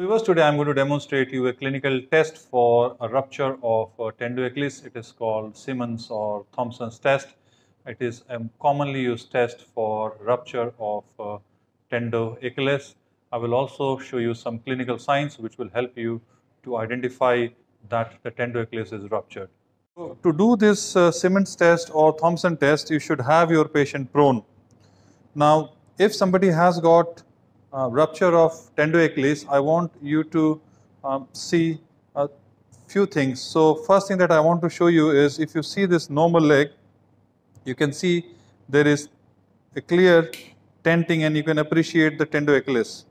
So viewers, today I am going to demonstrate you a clinical test for a rupture of a uh, tendoacleus. It is called Simmons or Thompson's test. It is a commonly used test for rupture of uh, tendoacleus. I will also show you some clinical signs which will help you to identify that the tendoacleus is ruptured. So to do this uh, Simmons test or Thompson test, you should have your patient prone. Now, if somebody has got uh, rupture of tendoacles, I want you to um, see a few things. So first thing that I want to show you is if you see this normal leg, you can see there is a clear tenting and you can appreciate the tendoacles.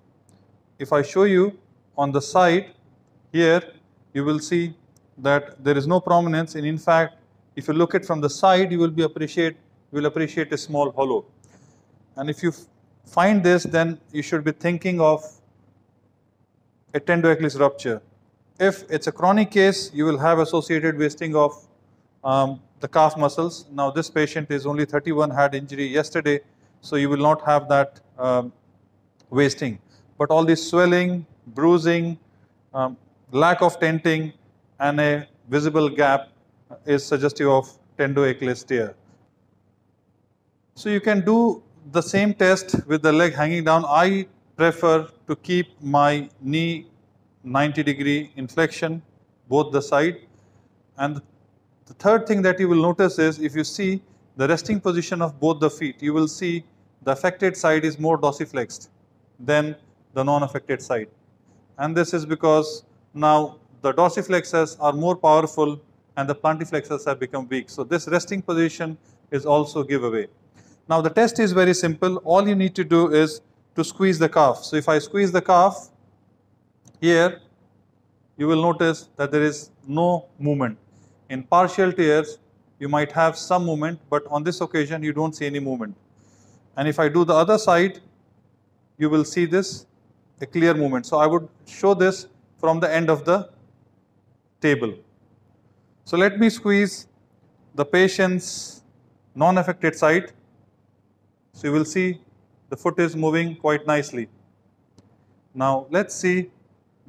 If I show you on the side here, you will see that there is no prominence and in fact, if you look at from the side, you will be appreciate, you will appreciate a small hollow. And if you find this, then you should be thinking of a tendoacleus rupture. If it's a chronic case, you will have associated wasting of um, the calf muscles. Now this patient is only 31, had injury yesterday, so you will not have that um, wasting. But all this swelling, bruising, um, lack of tenting, and a visible gap is suggestive of tendoacleus tear. So you can do the same test with the leg hanging down, I prefer to keep my knee 90 degree inflection, both the side. And the third thing that you will notice is if you see the resting position of both the feet, you will see the affected side is more dorsiflexed than the non-affected side. And this is because now the dorsiflexors are more powerful and the plantiflexors have become weak. So this resting position is also giveaway. Now the test is very simple. All you need to do is to squeeze the calf. So if I squeeze the calf here, you will notice that there is no movement. In partial tears, you might have some movement, but on this occasion, you don't see any movement. And if I do the other side, you will see this, a clear movement. So I would show this from the end of the table. So let me squeeze the patient's non-affected side so you will see the foot is moving quite nicely. Now let's see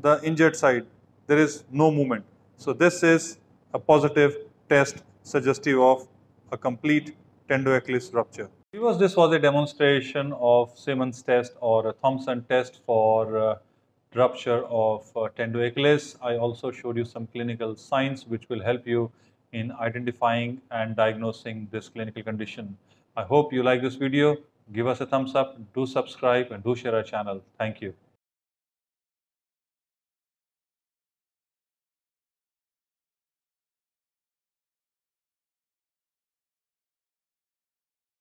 the injured side. There is no movement. So this is a positive test suggestive of a complete tendoacleus rupture. Because this was a demonstration of Simmons test or a Thompson test for uh, rupture of uh, tendoacleus. I also showed you some clinical signs which will help you in identifying and diagnosing this clinical condition. I hope you like this video. Give us a thumbs up, do subscribe and do share our channel. Thank you.